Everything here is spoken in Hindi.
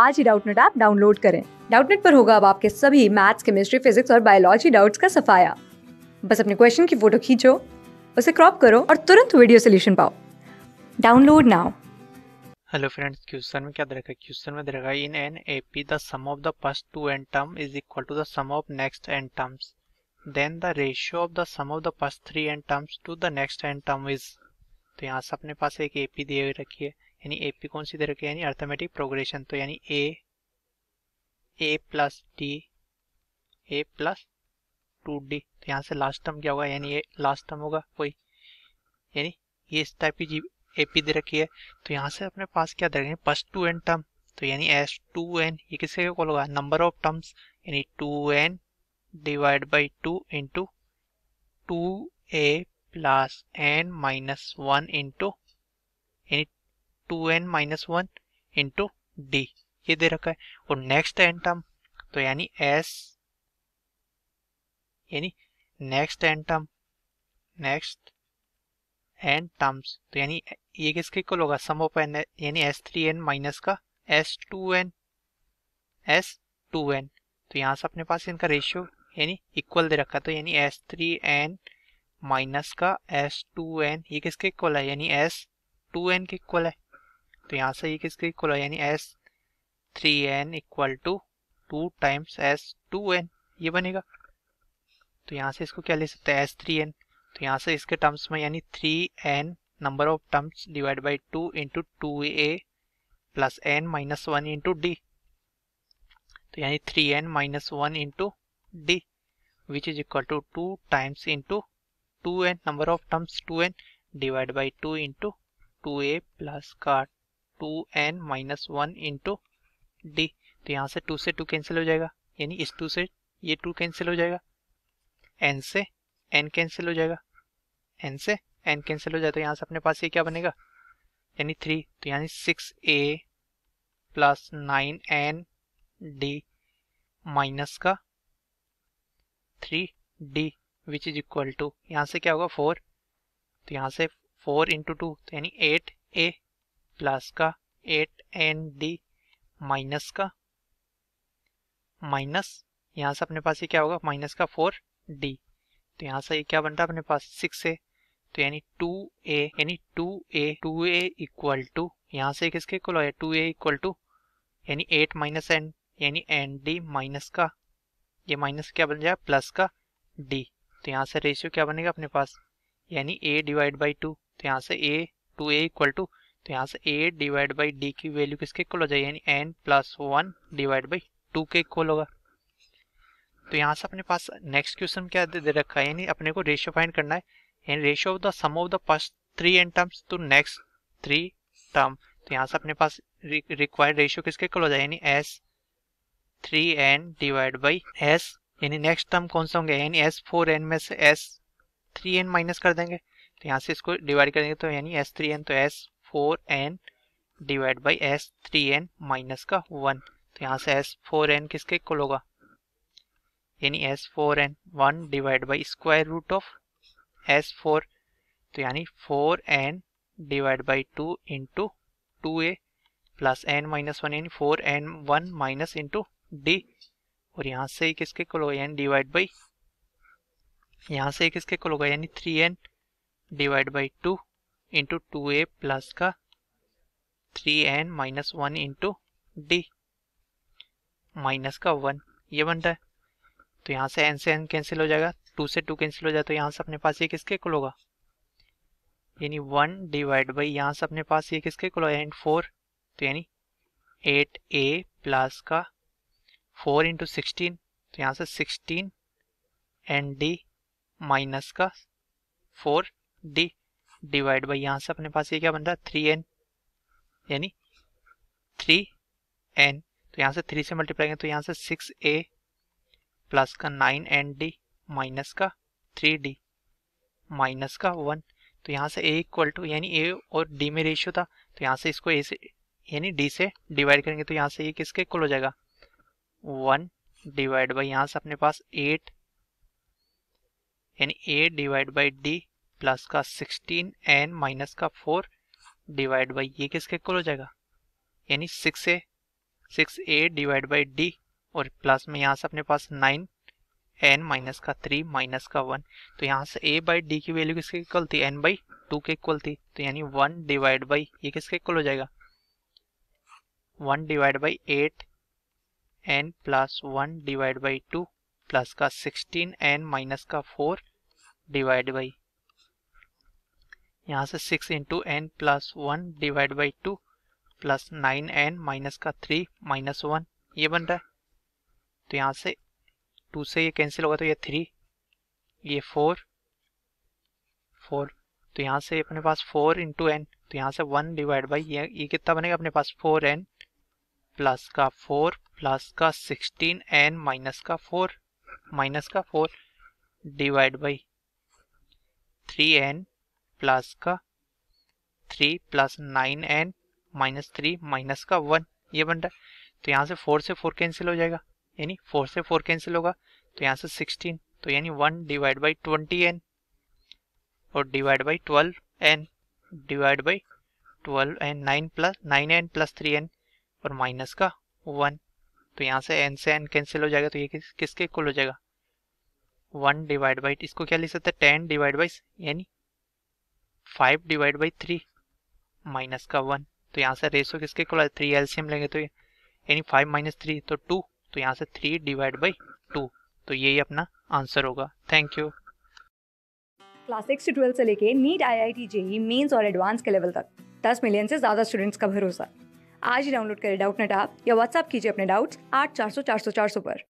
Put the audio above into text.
आज ही डाउटनेट ऐप डाउनलोड करें डाउटनेट पर होगा अब आपके सभी मैथ्स केमिस्ट्री फिजिक्स और बायोलॉजी डाउट्स का सफाया बस अपने क्वेश्चन की फोटो खींचो उसे क्रॉप करो और तुरंत वीडियो सोल्यूशन पाओ download now hello friends question में क्या दे रखा है क्वेश्चन में दे रखा है in an A P the sum of the first two n term is equal to the sum of next N terms then the ratio of the sum of the first three N terms to the next N term is तो यहाँ से अपने पास एक ए पी दिए रखी है यानी ए पी कौन सी दे रखे यानी अर्थमेटिक प्रोग्रेशन तो यानी A A plus D A plus two D तो यहाँ से लास्ट टर्म क्या होगा यानी ये लास्ट टर्म होगा कोई यानी ये इस टाइप की जी ए पी दे रखी है तो यहाँ से अपने पास क्या दे रखी है फर्स्ट टू एन टर्म तो यानी एस टू एन ये किसके कॉल होगा नंबर ऑफ टर्म्स यानी two N divide by two into two A plus N minus one into यानी two N minus one into D ये दे रखा है और नेक्स्ट एन टर्म तो यानी एस यानी next N term next N terms तो यानी ये किसके इक्वल होगा सम ऑफ एन यानी एस थ्री एन माइनस का S two N S two N तो यहाँ से अपने पास इनका रेशियो यानी इक्वल दे रखा है तो यानी एस थ्री एन माइनस का एस टू एन ये किसके इक्वल है यानी एस टू एन के इक्वल है तो यहाँ से ये किसके इक्वल है यानी S three N equal to two times S two N ये बनेगा तो यहाँ से इसको क्या ले सकते हैं एस थ्री एन तो यहाँ से इसके टर्म्स में यानी three N number of terms divide by two into two A plus N minus one into D तो यानी three N minus one into D which is equal to two times into two N number of terms two N divide by two into two A plus का two N minus one into D तो यहाँ से टू से टू कैंसिल हो जाएगा यानी इस टू से ये टू कैंसिल हो जाएगा एन से एन कैंसिल हो जाएगा एन से एन कैंसिल हो जाए तो यहाँ से अपने पास ये क्या बनेगा यानी थ्री तो यानी six A plus nine N D minus का three D which is equal to यहाँ से क्या होगा फोर तो यहाँ से फोर इंटू टू तो यानी एट ए प्लस का एट एन डी माइनस का माइनस यहाँ से अपने पास ये क्या होगा माइनस का फोर डी तो यहाँ से ये क्या बनता है अपने पास सिक्स ए तो यानी टू ए यानी two A two A equal to यहाँ से किसके इक्वल हो टू ए इक्वल टू यानी एट माइनस एन यानी एन डी माइनस का ये माइनस क्या बन जाए प्लस का डी तो यहाँ से रेशियो क्या बनेगा अपने पास यानी ए डिवाइड बाई टू तो यहाँ से A two A equal to तो यहाँ से एट डिवाइड बाई डी की वैल्यू किसके इक्वल हो जाएगी यानी N plus one divide by two के इक्वल होगा तो यहाँ से अपने पास नेक्स्ट क्वेश्चन क्या दे, दे रखा है यानी अपने को रेशियो फाइंड करना है यानी ratio of the sum of the first three N terms to next three term तो यहाँ से अपने पास रिक्वायर्ड रेशियो किसके इक्वल हो जाएगा यानी S three N divide by S यानी नेक्स्ट टर्म कौन सा होंगे यानी एस फोर एन में से एस थ्री एन माइनस कर देंगे तो यहाँ से इसको डिवाइड करेंगे तो यानी एस थ्री एन तो S four N divide by S three N minus का वन तो यहाँ से एस फोर एन किसके इक्वल होगा यानी S four N one divide by square root of S four तो यानी four N divide by two into two A plus N minus one यानी four N one minus into D और यहाँ से किसके इक्वल होगा एन डिवाइड बाई यहाँ से किसके इक्वल होगा यानी three N divide by two into two A plus का three N minus one into D minus का वन ये बनता है तो यहाँ से एन से एन कैंसिल हो जाएगा टू से टू कैंसिल हो जाए तो यहाँ से अपने पास ये किसके कुल होगा यानी वन डिवाइड बाई यहाँ से अपने पास ये किसके कुल होगा फोर तो यानी एट ए प्लस का फोर इंटू सिक्सटीन तो यहाँ से सिक्सटीन एन डी माइनस का फोर डी डिवाइड बाई यहाँ से अपने पास ये क्या बन रहा है थ्री एन यानी थ्री एन तो यहाँ से थ्री से मल्टीप्लाई करें तो यहाँ से सिक्स ए प्लस का नाइन एन डी माइनस का थ्री डी माइनस का वन तो यहाँ से ए इक्वल टू यानी ए और डी में रेशियो था तो यहाँ से इसको ए से यानी डी से डिवाइड करेंगे तो यहाँ से ये किसके इक्वल हो जाएगा वन डिवाइड बाई यहाँ से अपने पास एट यानी A divide by D plus का सिक्सटीन एन माइनस का फोर डिवाइड बाई ये किसके इक्वल हो जाएगा यानी six A six A divide by D और प्लस में यहाँ से अपने पास नाइन एन माइनस का थ्री माइनस का वन तो यहाँ से ए बाई डी की वैल्यू किसके इक्वल थी एन बाई टू के इक्वल थी तो यानी वन डिवाइड बाई ये किसके इक्वल हो जाएगा one divide by eight N plus one divide by two plus का सिक्सटीन एन माइनस का फोर डिवाइड बाई यहाँ से six into N plus one divide by two plus nine N minus का थ्री माइनस वन ये बन रहा है तो यहाँ से टू से ये कैंसिल होगा तो ये थ्री ये फोर फोर तो यहाँ से अपने पास फोर इंटू एन तो यहाँ से वन डिवाइड बाई ये ये कितना बनेगा अपने पास फोर एन प्लस का फोर प्लस का सिक्सटीन एन माइनस का फोर माइनस का four divide by three N plus का three plus nine N minus three minus का वन ये बन रहा है तो यहाँ से फोर से फोर कैंसिल हो जाएगा यानी फोर से फोर कैंसिल होगा तो यहाँ से सिक्सटीन तो यानी one divide by twenty N और divide by twelve N divide by twelve N nine plus nine N plus three N और माइनस का वन तो यहाँ से एन से एन कैंसिल हो जाएगा तो ये किस, किसके इक्वल हो जाएगा वन डिवाइड बाई इसको क्या लिख सकते हैं टेन डिवाइड बाई यानी five divide by three minus का वन तो यहाँ से रेसो किसके को थ्री एलसीएम लेंगे तो यानी फाइव माइनस थ्री तो टू तो यहाँ से थ्री डिवाइड बाई टू तो यही अपना आंसर होगा थैंक यू क्लास सिक्स से ट्वेल्थ से लेके NEET I I T JEE Mains और एडवांस के लेवल तक दस मिलियन से ज़्यादा स्टूडेंट्स का भरोसा आज ही डाउनलोड करें डाउट नेट आप या व्हाट्सअप कीजिए अपने डाउट्स आठ चार सौ चार सौ चार सौ पर